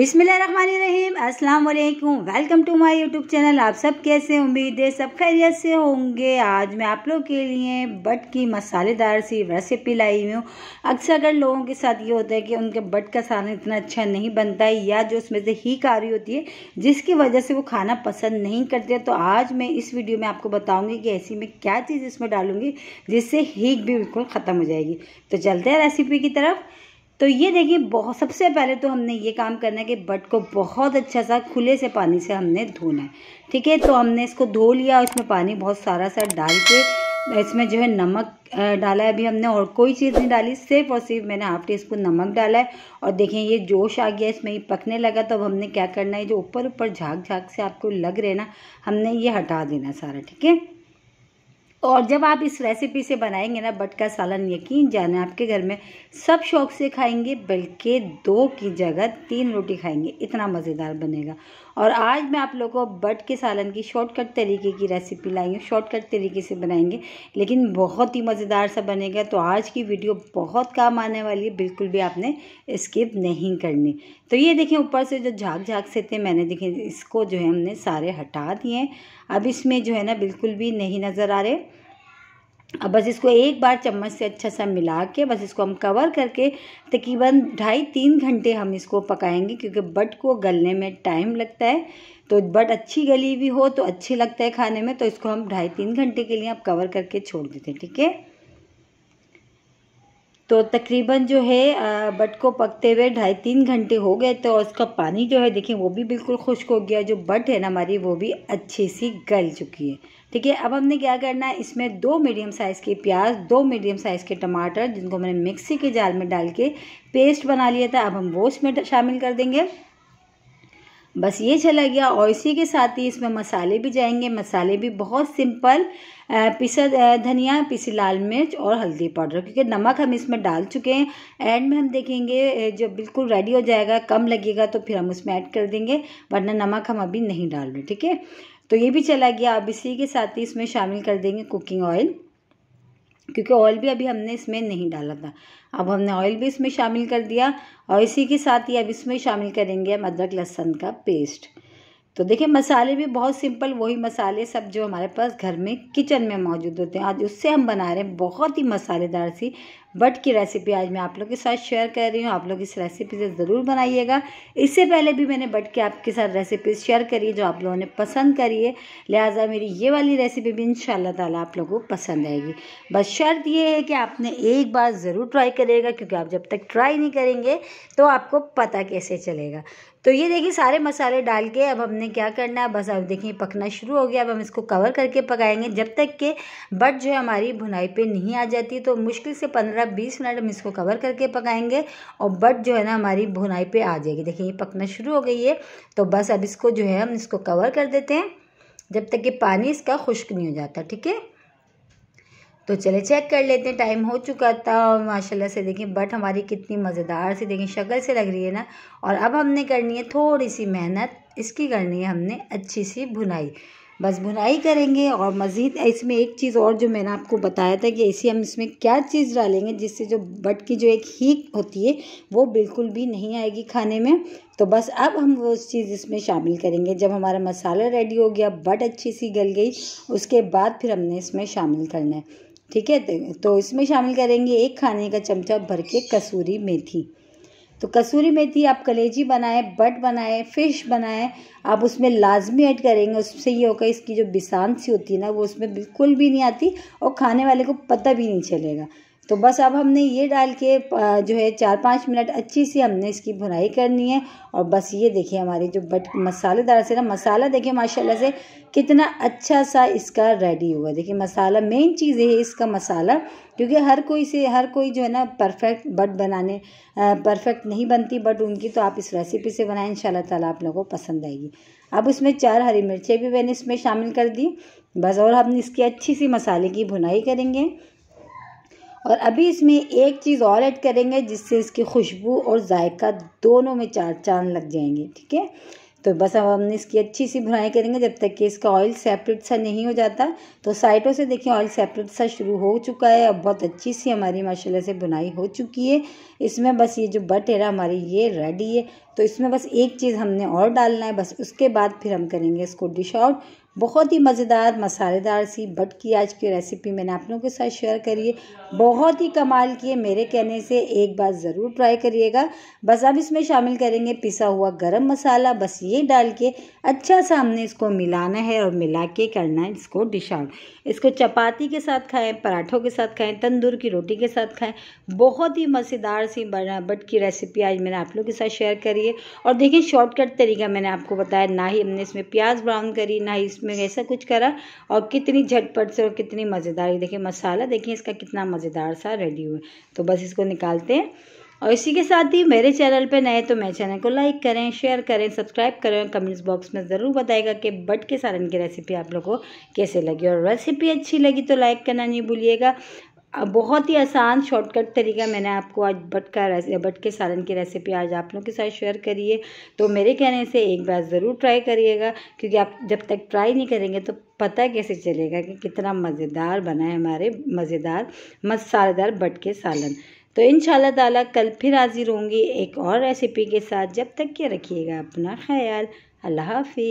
बिसमीम् अस्सलाम वालेकुम welcome to my YouTube channel आप सब कैसे उम्मीद है सब खैरियत से होंगे आज मैं आप लोग के लिए बट की मसालेदार सी रेसिपी लाई हुई हूँ अक्सर अगर लोगों के साथ ये होता है कि उनके बट का सालन इतना अच्छा नहीं बनता है या जो उसमें से हीक आ रही होती है जिसकी वजह से वो खाना पसंद नहीं करते तो आज मैं इस वीडियो में आपको बताऊँगी कि ऐसी मैं क्या चीज़ इसमें डालूँगी जिससे हीक भी बिल्कुल ख़त्म हो जाएगी तो चलते हैं रेसिपी की तरफ तो ये देखिए बहुत सबसे पहले तो हमने ये काम करना है कि बट को बहुत अच्छा सा खुले से पानी से हमने धोना है ठीक है तो हमने इसको धो लिया और इसमें पानी बहुत सारा सा डाल के इसमें जो है नमक डाला है अभी हमने और कोई चीज़ नहीं डाली सिर्फ और सिर्फ मैंने हाफ टी स्पून नमक डाला है और देखिए ये जोश आ गया इसमें ये पकने लगा तो अब हमने क्या करना है जो ऊपर ऊपर झाग झाग से आपको लग रहे ना हमने ये हटा देना सारा ठीक है तो और जब आप इस रेसिपी से बनाएंगे ना बट का सालन यकीन जाने आपके घर में सब शौक से खाएंगे बल्कि दो की जगह तीन रोटी खाएंगे इतना मज़ेदार बनेगा और आज मैं आप लोगों को बट के सालन की शॉर्टकट तरीके की रेसिपी लाई हूँ शॉर्टकट तरीके से बनाएंगे लेकिन बहुत ही मज़ेदार सा बनेगा तो आज की वीडियो बहुत काम आने वाली है बिल्कुल भी आपने स्किप नहीं करनी तो ये देखें ऊपर से जो झाक झाक से थे मैंने देखें इसको जो है हमने सारे हटा दिए अब इसमें जो है ना बिल्कुल भी नहीं नज़र आ रहे अब बस इसको एक बार चम्मच से अच्छा सा मिला के बस इसको हम कवर करके तकरीबन ढाई तीन घंटे हम इसको पकाएंगे क्योंकि बट को गलने में टाइम लगता है तो बट अच्छी गली हुई हो तो अच्छी लगता है खाने में तो इसको हम ढाई तीन घंटे के लिए आप कवर करके छोड़ देते हैं ठीक है तो तकरीबन जो है बट को पकते हुए ढाई तीन घंटे हो गए तो उसका पानी जो है देखिए वो भी बिल्कुल खुश्क हो गया जो बट है ना हमारी वो भी अच्छी सी गल चुकी है ठीक है अब हमने क्या करना है इसमें दो मीडियम साइज़ के प्याज दो मीडियम साइज़ के टमाटर जिनको मैंने मिक्सी के जाल में डाल के पेस्ट बना लिया था अब हम वो इसमें शामिल कर देंगे बस ये चला गया और इसी के साथ ही इसमें मसाले भी जाएंगे मसाले भी बहुत सिंपल पिसा धनिया पिसी लाल मिर्च और हल्दी पाउडर क्योंकि नमक हम इसमें डाल चुके हैं एंड में हम देखेंगे जब बिल्कुल रेडी हो जाएगा कम लगेगा तो फिर हम उसमें ऐड कर देंगे वरना नमक हम अभी नहीं डाल रहे ठीक है तो ये भी चला गया अब इसी के साथ ही इसमें शामिल कर देंगे कुकिंग ऑयल क्योंकि ऑयल भी अभी हमने इसमें नहीं डाला था अब हमने ऑयल भी इसमें शामिल कर दिया और इसी के साथ ही अब इसमें शामिल करेंगे हम अदरक लहसुन का पेस्ट तो देखिए मसाले भी बहुत सिंपल वही मसाले सब जो हमारे पास घर में किचन में मौजूद होते हैं आज उससे हम बना रहे हैं बहुत ही मसालेदार सी बट की रेसिपी आज मैं आप लोग के साथ शेयर कर रही हूँ आप लोग इस रेसिपी से ज़रूर बनाइएगा इससे पहले भी मैंने बट के आपके साथ रेसिपी शेयर करी है जो आप लोगों ने पसंद करी है लिहाजा मेरी ये वाली रेसिपी भी इन ताला आप लोगों को पसंद आएगी बस शर्त ये है कि आपने एक बार ज़रूर ट्राई करिएगा क्योंकि आप जब तक ट्राई नहीं करेंगे तो आपको पता कैसे चलेगा तो ये देखिए सारे मसाले डाल के अब हमने क्या करना है बस अब देखिए पकना शुरू हो गया अब हम इसको कवर करके पकाएंगे जब तक कि बट जो है हमारी भुनाई पे नहीं आ जाती तो मुश्किल से पंद्रह पंद्रह बीस मिनट हम इसको कवर करके पकाएंगे और बट जो है ना हमारी भुनाई पे आ जाएगी देखिए ये पकना शुरू हो गई है तो बस अब इसको जो है हम इसको कवर कर देते हैं जब तक कि पानी इसका खुश्क नहीं हो जाता ठीक है तो चले चेक कर लेते हैं टाइम हो चुका था और माशाल्लाह से देखें बट हमारी कितनी मज़ेदार सी देखें शक्ल से लग रही है ना और अब हमने करनी है थोड़ी सी मेहनत इसकी करनी है हमने अच्छी सी भुनाई बस बुनाई करेंगे और मज़ीद इसमें एक चीज़ और जो मैंने आपको बताया था कि ऐसी हम इसमें क्या चीज़ डालेंगे जिससे जो बट की जो एक हीक होती है वो बिल्कुल भी नहीं आएगी खाने में तो बस अब हम वो चीज़ इसमें शामिल करेंगे जब हमारा मसाला रेडी हो गया बट अच्छी सी गल गई उसके बाद फिर हमने इसमें शामिल करना है ठीक है तो इसमें शामिल करेंगे एक खाने का चमचा भर के कसूरी मेथी तो कसूरी मेथी आप कलेजी बनाएं बट बनाएं फ़िश बनाएं आप उसमें लाजमी ऐड करेंगे उससे ये होगा इसकी जो सी होती है ना वो उसमें बिल्कुल भी नहीं आती और खाने वाले को पता भी नहीं चलेगा तो बस अब हमने ये डाल के जो है चार पाँच मिनट अच्छी सी हमने इसकी भुनाई करनी है और बस ये देखिए हमारी जो बट मसालेदार से ना मसाला देखिए माशाल्लाह से कितना अच्छा सा इसका रेडी हुआ देखिए मसाला मेन चीज़ है इसका मसाला क्योंकि हर कोई से हर कोई जो है ना परफेक्ट बट बनाने परफेक्ट नहीं बनती बट उनकी तो आप इस रेसिपी से बनाएं इन ताला आप लोगों को पसंद आएगी अब उसमें चार हरी मिर्चें भी मैंने इसमें शामिल कर दी बस और हम इसकी अच्छी सी मसाले की भुनाई करेंगे और अभी इसमें एक चीज़ और ऐड करेंगे जिससे इसकी खुशबू और जायका दोनों में चार चांद लग जाएंगे ठीक है तो बस अब हमने इसकी अच्छी सी भुनाई करेंगे जब तक कि इसका ऑयल सेपरेट सा नहीं हो जाता तो साइडों से देखिए ऑयल सेपरेट सा शुरू हो चुका है अब बहुत अच्छी सी हमारी माशाल्लाह से बुनाई हो चुकी है इसमें बस ये जो बट है हमारी ये रेडी है तो इसमें बस एक चीज़ हमने और डालना है बस उसके बाद फिर हम करेंगे इसको डिश आउट बहुत ही मज़ेदार मसालेदार सी बट की आज की रेसिपी मैंने आप लोगों के साथ शेयर करी है बहुत ही कमाल की है मेरे कहने से एक बार ज़रूर ट्राई करिएगा बस अब इसमें शामिल करेंगे पिसा हुआ गरम मसाला बस ये डाल के अच्छा सा हमने इसको मिलाना है और मिला के करना है इसको डिश आउट इसको चपाती के साथ खाएँ पराठों के साथ खाएँ तंदूर की रोटी के साथ खाएँ बहुत ही मज़ेदार सी बट की रेसिपी आज मैंने आप लोगों के साथ शेयर करी है और देखिए शॉर्टकट तरीका मैंने आपको बताया ना ही हमने इसमें प्याज ब्राउन करी ना ही इसमें ऐसा कुछ करा और कितनी झटपट से और कितनी मज़ेदार देखिए मसाला देखिए इसका कितना मज़ेदार सा रेडी हुआ तो बस इसको निकालते हैं और इसी के साथ ही मेरे चैनल पर नए तो मेरे चैनल को लाइक करें शेयर करें सब्सक्राइब करें कमेंट्स बॉक्स में ज़रूर बताएगा कि बट के सारन की रेसिपी आप लोगों को कैसे लगी और रेसिपी अच्छी लगी तो लाइक करना नहीं भूलिएगा अब बहुत ही आसान शॉर्टकट तरीका मैंने आपको आज बट का बट के सालन की रेसिपी आज आप लोगों के साथ शेयर करी है तो मेरे कहने से एक बार ज़रूर ट्राई करिएगा क्योंकि आप जब तक ट्राई नहीं करेंगे तो पता कैसे चलेगा कि कितना मज़ेदार बना है हमारे मज़ेदार मसालेदार बट के सालन तो इन ताला कल फिर हाजिर होंगी एक और रेसिपी के साथ जब तक के रखिएगा अपना ख्याल अल्लाह हाफि